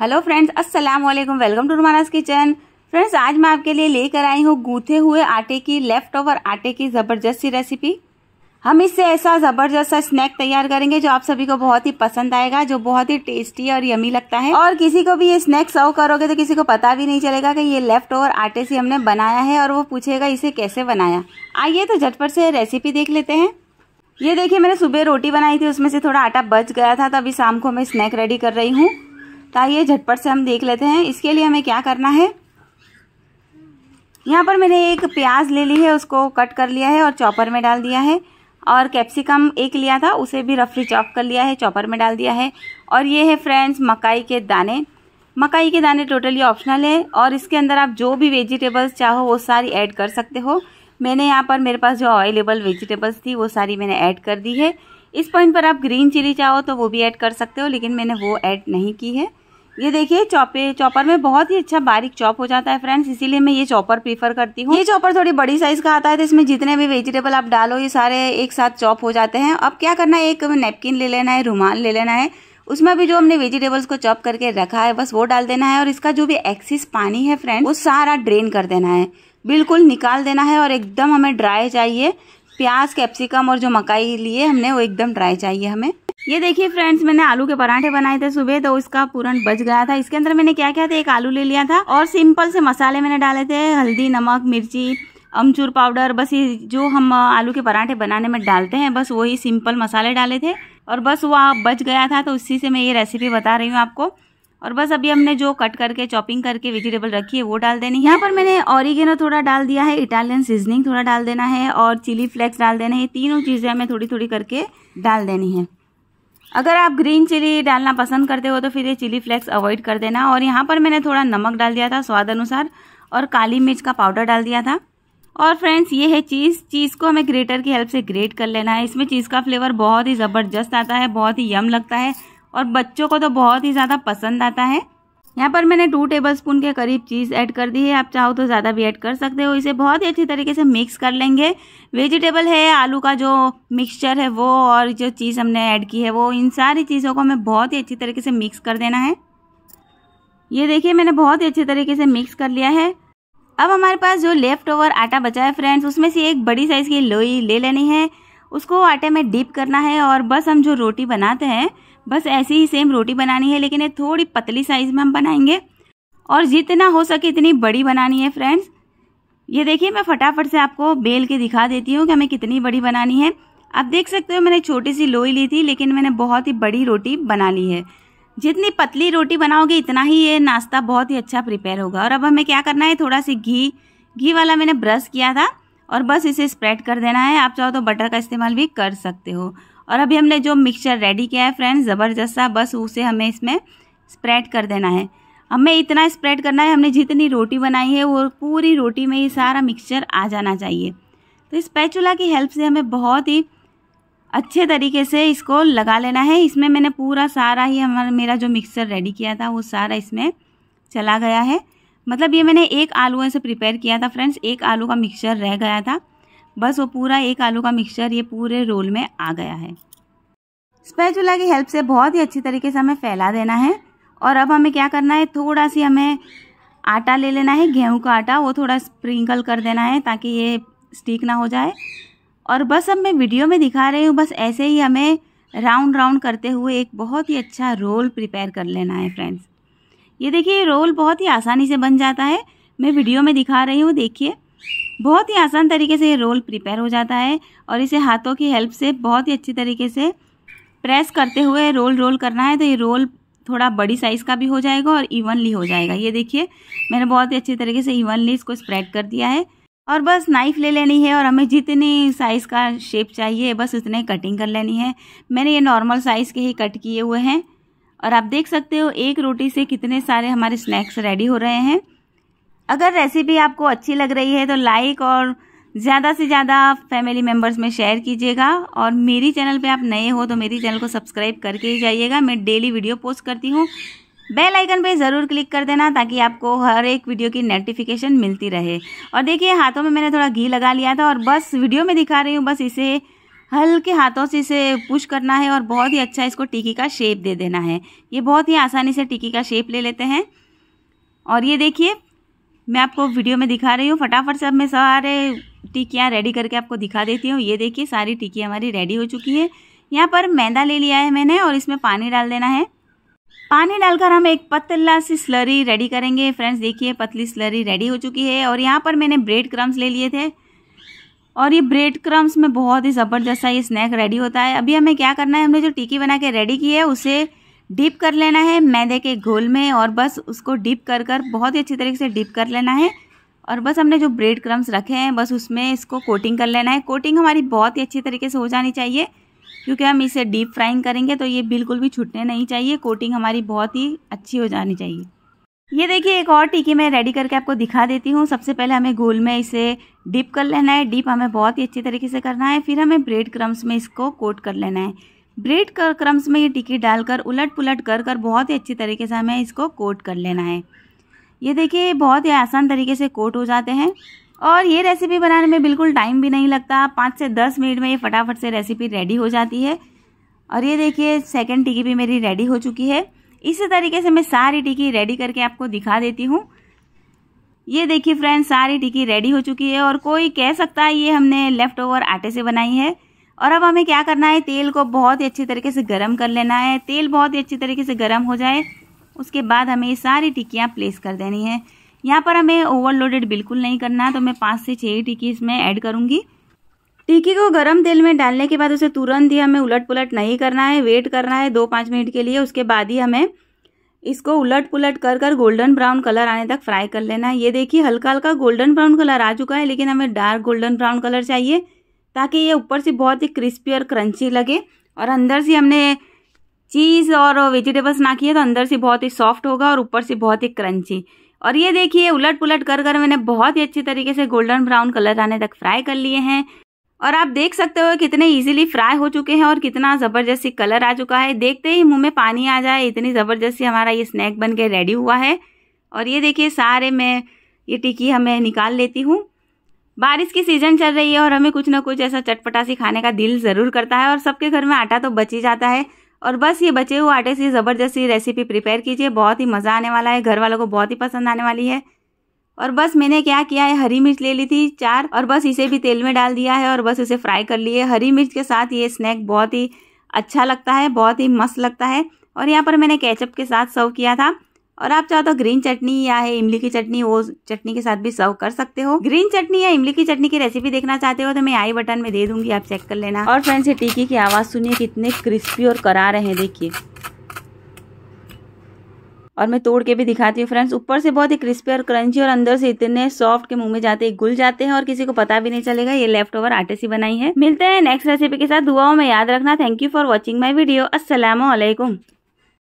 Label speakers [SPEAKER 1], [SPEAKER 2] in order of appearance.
[SPEAKER 1] hello friends अस्सलाम वालेकुम welcome to Rumana's kitchen friends आज मैं आपके लिए लेकर आई हूँ गूथे हुए आटे की लेफ्ट ओवर आटे की ज़बरदस्त सी रेसिपी हम इससे ऐसा ज़बरदस्त सा स्नैक तैयार करेंगे जो आप सभी को बहुत ही पसंद आएगा जो बहुत ही टेस्टी और यमी लगता है और किसी को भी ये स्नैक सर्व करोगे तो किसी को पता भी नहीं चलेगा कि ये लेफ्ट ओवर आटे से हमने बनाया है और वो पूछेगा इसे कैसे बनाया आइए तो झटपट से रेसिपी देख लेते हैं ये देखिए मैंने सुबह रोटी बनाई थी उसमें से थोड़ा आटा बच गया था तो अभी शाम को मैं स्नैक रेडी कर रही हूँ तो आइए झटपट से हम देख लेते हैं इसके लिए हमें क्या करना है यहाँ पर मैंने एक प्याज ले ली है उसको कट कर लिया है और चॉपर में डाल दिया है और कैप्सिकम एक लिया था उसे भी रफली चॉप कर लिया है चॉपर में डाल दिया है और ये है फ्रेंड्स मकाई के दाने मकाई के दाने टोटली ऑप्शनल है और इसके अंदर आप जो भी वेजिटेबल्स चाहो वो सारी ऐड कर सकते हो मैंने यहाँ पर मेरे पास जो अवेलेबल वेजिटेबल्स थी वो सारी मैंने ऐड कर दी है इस पॉइंट पर आप ग्रीन चिली चाहो तो वो भी ऐड कर सकते हो लेकिन मैंने वो ऐड नहीं की है ये देखिए चौपे चॉपर में बहुत ही अच्छा बारीक चॉप हो जाता है फ्रेंड्स इसीलिए मैं ये चॉपर प्रीफर करती हूँ ये चॉपर थोड़ी बड़ी साइज का आता है तो इसमें जितने भी वेजिटेबल आप डालो ये सारे एक साथ चॉप हो जाते हैं अब क्या करना है एक नेपकिन ले लेना है रुमाल ले लेना है उसमें भी जो हमने वेजिटेबल्स को चॉप करके रखा है बस वो डाल देना है और इसका जो भी एक्सिस पानी है फ्रेंड वो सारा ड्रेन कर देना है बिल्कुल निकाल देना है और एकदम हमें ड्राई चाहिए प्याज कैप्सिकम और जो मकाई लिए हमने वो एकदम ड्राई चाहिए हमें ये देखिए फ्रेंड्स मैंने आलू के पराठे बनाए थे सुबह तो उसका पूरन बच गया था इसके अंदर मैंने क्या किया था एक आलू ले लिया था और सिंपल से मसाले मैंने डाले थे हल्दी नमक मिर्ची अमचूर पाउडर बस ये जो हम आलू के पराठे बनाने में डालते हैं बस वही सिंपल मसाले डाले थे और बस वो बच गया था तो उसी से मैं ये रेसिपी बता रही हूँ आपको और बस अभी हमने जो कट करके चॉपिंग करके वेजिटेबल रखी है वो डाल देनी है यहाँ पर मैंने ऑरिगेनो थोड़ा डाल दिया है इटालियन सीजनिंग थोड़ा डाल देना है और चिली फ्लेक्स डाल देना है तीनों चीज़ें हमें थोड़ी थोड़ी करके डाल देनी है अगर आप ग्रीन चिली डालना पसंद करते हो तो फिर ये चिली फ्लेक्स अवॉइड कर देना और यहाँ पर मैंने थोड़ा नमक डाल दिया था स्वाद अनुसार और काली मिर्च का पाउडर डाल दिया था और फ्रेंड्स ये है चीज़ चीज़ को हमें ग्रेटर की हेल्प से ग्रेट कर लेना है इसमें चीज़ का फ्लेवर बहुत ही ज़बरदस्त आता है बहुत ही यम लगता है और बच्चों को तो बहुत ही ज़्यादा पसंद आता है यहाँ पर मैंने टू टेबल स्पून के करीब चीज़ ऐड कर दी है आप चाहो तो ज़्यादा भी ऐड कर सकते हो इसे बहुत ही अच्छी तरीके से मिक्स कर लेंगे वेजिटेबल है आलू का जो मिक्सचर है वो और जो चीज़ हमने ऐड की है वो इन सारी चीज़ों को हमें बहुत ही अच्छी तरीके से मिक्स कर देना है ये देखिए मैंने बहुत ही अच्छे तरीके से मिक्स कर लिया है अब हमारे पास जो लेफ़्ट ओवर आटा बचा है फ्रेंड्स उसमें से एक बड़ी साइज़ की लोई ले लेनी है उसको आटे में डीप करना है और बस हम जो रोटी बनाते हैं बस ऐसी ही सेम रोटी बनानी है लेकिन ये थोड़ी पतली साइज़ में हम बनाएंगे और जितना हो सके इतनी बड़ी बनानी है फ्रेंड्स ये देखिए मैं फटाफट से आपको बेल के दिखा देती हूँ कि हमें कितनी बड़ी बनानी है आप देख सकते हो मैंने छोटी सी लोई ली थी लेकिन मैंने बहुत ही बड़ी रोटी बना ली है जितनी पतली रोटी बनाओगे इतना ही ये नाश्ता बहुत ही अच्छा प्रिपेयर होगा और अब हमें क्या करना है थोड़ा सी घी घी वाला मैंने ब्रश किया था और बस इसे स्प्रेड कर देना है आप चाहो तो बटर का इस्तेमाल भी कर सकते हो और अभी हमने जो मिक्सचर रेडी किया है फ्रेंड्स ज़बरदस्त सा बस उसे हमें इसमें स्प्रेड कर देना है हमें इतना स्प्रेड करना है हमने जितनी रोटी बनाई है वो पूरी रोटी में ये सारा मिक्सचर आ जाना चाहिए तो इस पैचूला की हेल्प से हमें बहुत ही अच्छे तरीके से इसको लगा लेना है इसमें मैंने पूरा सारा ही हमारा मेरा जो मिक्सचर रेडी किया था वो सारा इसमें चला गया है मतलब ये मैंने एक आलू ऐसे प्रिपेयर किया था फ्रेंड्स एक आलू का मिक्सचर रह गया था बस वो पूरा एक आलू का मिक्सचर ये पूरे रोल में आ गया है स्पैचुला की हेल्प से बहुत ही अच्छी तरीके से हमें फैला देना है और अब हमें क्या करना है थोड़ा सी हमें आटा ले लेना है गेहूं का आटा वो थोड़ा स्प्रिंकल कर देना है ताकि ये स्टिक ना हो जाए और बस अब मैं वीडियो में दिखा रही हूँ बस ऐसे ही हमें राउंड राउंड करते हुए एक बहुत ही अच्छा रोल प्रिपेयर कर लेना है फ्रेंड्स ये देखिए रोल बहुत ही आसानी से बन जाता है मैं वीडियो में दिखा रही हूँ देखिए बहुत ही आसान तरीके से ये रोल प्रिपेयर हो जाता है और इसे हाथों की हेल्प से बहुत ही अच्छी तरीके से प्रेस करते हुए रोल रोल करना है तो ये रोल थोड़ा बड़ी साइज़ का भी हो जाएगा और इवनली हो जाएगा ये देखिए मैंने बहुत ही अच्छी तरीके से इवनली इसको स्प्रेड कर दिया है और बस नाइफ़ ले लेनी है और हमें जितनी साइज़ का शेप चाहिए बस उतने कटिंग कर लेनी है मैंने ये नॉर्मल साइज़ के ही कट किए हुए हैं और आप देख सकते हो एक रोटी से कितने सारे हमारे स्नैक्स रेडी हो रहे हैं अगर रेसिपी आपको अच्छी लग रही है तो लाइक और ज़्यादा से ज़्यादा फैमिली मेम्बर्स में शेयर कीजिएगा और मेरी चैनल पे आप नए हो तो मेरी चैनल को सब्सक्राइब करके ही जाइएगा मैं डेली वीडियो पोस्ट करती हूँ बेल आइकन पे ज़रूर क्लिक कर देना ताकि आपको हर एक वीडियो की नोटिफिकेशन मिलती रहे और देखिए हाथों में मैंने थोड़ा घी लगा लिया था और बस वीडियो में दिखा रही हूँ बस इसे हल्के हाथों से इसे पुश करना है और बहुत ही अच्छा इसको टिक्की का शेप दे देना है ये बहुत ही आसानी से टिक्की का शेप ले लेते हैं और ये देखिए मैं आपको वीडियो में दिखा रही हूँ फटाफट से अब मैं सारे टिकियाँ रेडी करके आपको दिखा देती हूँ ये देखिए सारी टिकियाँ हमारी रेडी हो चुकी है यहाँ पर मैदा ले लिया है मैंने और इसमें पानी डाल देना है पानी डालकर हम एक पतला सी स्लरी रेडी करेंगे फ्रेंड्स देखिए पतली स्लरी रेडी हो चुकी है और यहाँ पर मैंने ब्रेड क्रम्स ले लिए थे और ये ब्रेड क्रम्स में बहुत ही ज़बरदस्त सा ये स्नैक रेडी होता है अभी हमें क्या करना है हमने जो टिकी बना के रेडी की है उसे डीप कर लेना है मैदे के घोल में और बस उसको डीप कर कर बहुत ही अच्छी तरीके से डीप कर लेना है और बस हमने जो ब्रेड क्रम्स रखे हैं बस उसमें इसको कोटिंग कर लेना है कोटिंग हमारी बहुत ही अच्छी तरीके से हो जानी चाहिए क्योंकि हम इसे डीप फ्राइंग करेंगे तो ये बिल्कुल भी छूटने नहीं चाहिए कोटिंग हमारी बहुत ही अच्छी हो जानी चाहिए ये देखिए एक और टिक्की मैं रेडी करके आपको दिखा देती हूँ सबसे पहले हमें घोल में इसे डीप कर लेना है डीप हमें बहुत ही अच्छी तरीके से करना है फिर हमें ब्रेड क्रम्स में इसको कोट कर लेना है ब्रेड कर क्रम्स में ये टिक्की डालकर उलट पुलट कर कर बहुत ही अच्छी तरीके से हमें इसको कोट कर लेना है ये देखिए बहुत ही आसान तरीके से कोट हो जाते हैं और ये रेसिपी बनाने में बिल्कुल टाइम भी नहीं लगता पाँच से दस मिनट में ये फटाफट से रेसिपी रेडी हो जाती है और ये देखिए सेकेंड टिकी भी मेरी रेडी हो चुकी है इसी तरीके से मैं सारी टिकी रेडी करके आपको दिखा देती हूँ ये देखिए फ्रेंड्स सारी टिकी रेडी हो चुकी है और कोई कह सकता है ये हमने लेफ़्ट ओवर आटे से बनाई है और अब हमें क्या करना है तेल को बहुत ही अच्छी तरीके से गर्म कर लेना है तेल बहुत ही अच्छी तरीके से गर्म हो जाए उसके बाद हमें ये सारी टिक्कियाँ प्लेस कर देनी है यहाँ पर हमें ओवरलोडेड बिल्कुल नहीं करना तो मैं पाँच से छः टिक्की इसमें ऐड करूँगी टिक्की को गर्म तेल में डालने के बाद उसे तुरंत ही हमें उलट पुलट नहीं करना है वेट करना है दो पाँच मिनट के लिए उसके बाद ही हमें इसको उलट पुलट कर कर गोल्डन ब्राउन कलर आने तक फ्राई कर लेना है ये देखिए हल्का हल्का गोल्डन ब्राउन कलर आ चुका है लेकिन हमें डार्क गोल्डन ब्राउन कलर चाहिए ताकि ये ऊपर से बहुत ही क्रिस्पी और क्रंची लगे और अंदर से हमने चीज़ और वेजिटेबल्स ना किए तो अंदर से बहुत ही सॉफ्ट होगा और ऊपर से बहुत ही क्रंची और ये देखिए उलट पुलट कर कर मैंने बहुत ही अच्छे तरीके से गोल्डन ब्राउन कलर आने तक फ्राई कर लिए हैं और आप देख सकते हो कितने इजीली फ्राई हो चुके हैं और कितना ज़बरदस्ती कलर आ चुका है देखते ही मुंह में पानी आ जाए इतनी ज़बरदस्ती हमारा ये स्नैक बन के रेडी हुआ है और ये देखिए सारे मैं ये टिक्की हमें निकाल लेती हूँ बारिश की सीजन चल रही है और हमें कुछ ना कुछ ऐसा चटपटा सी खाने का दिल ज़रूर करता है और सबके घर में आटा तो बच ही जाता है और बस ये बचे हुए आटे से ज़बरदस्ती रेसिपी प्रिपेयर कीजिए बहुत ही मज़ा आने वाला है घर वालों को बहुत ही पसंद आने वाली है और बस मैंने क्या किया है हरी मिर्च ले ली थी चार और बस इसे भी तेल में डाल दिया है और बस इसे फ्राई कर लिए हरी मिर्च के साथ ये स्नैक बहुत ही अच्छा लगता है बहुत ही मस्त लगता है और यहाँ पर मैंने केचप के साथ सर्व किया था और आप चाहो तो ग्रीन चटनी या है इमली की चटनी वो चटनी के साथ भी सर्व कर सकते हो ग्रीन चटनी या इमली की चटनी की रेसिपी देखना चाहते हो तो मैं आई बटन में दे दूंगी आप चेक कर लेना और फ्रेंड्स ये टीकी की आवाज़ सुनिए कितने क्रिस्पी और करा रहे हैं देखिए और मैं तोड़ के भी दिखाती हूँ फ्रेंड्स ऊपर से बहुत ही क्रिस्पी और क्रंची और अंदर से इतने सॉफ्ट के मुंह में जाते हैं घुल जाते हैं और किसी को पता भी नहीं चलेगा ये लेफ्ट ओवर आटे से बनाई है मिलते हैं नेक्स्ट रेसिपी के साथ दुआओं में याद रखना thank you for watching my video Aslam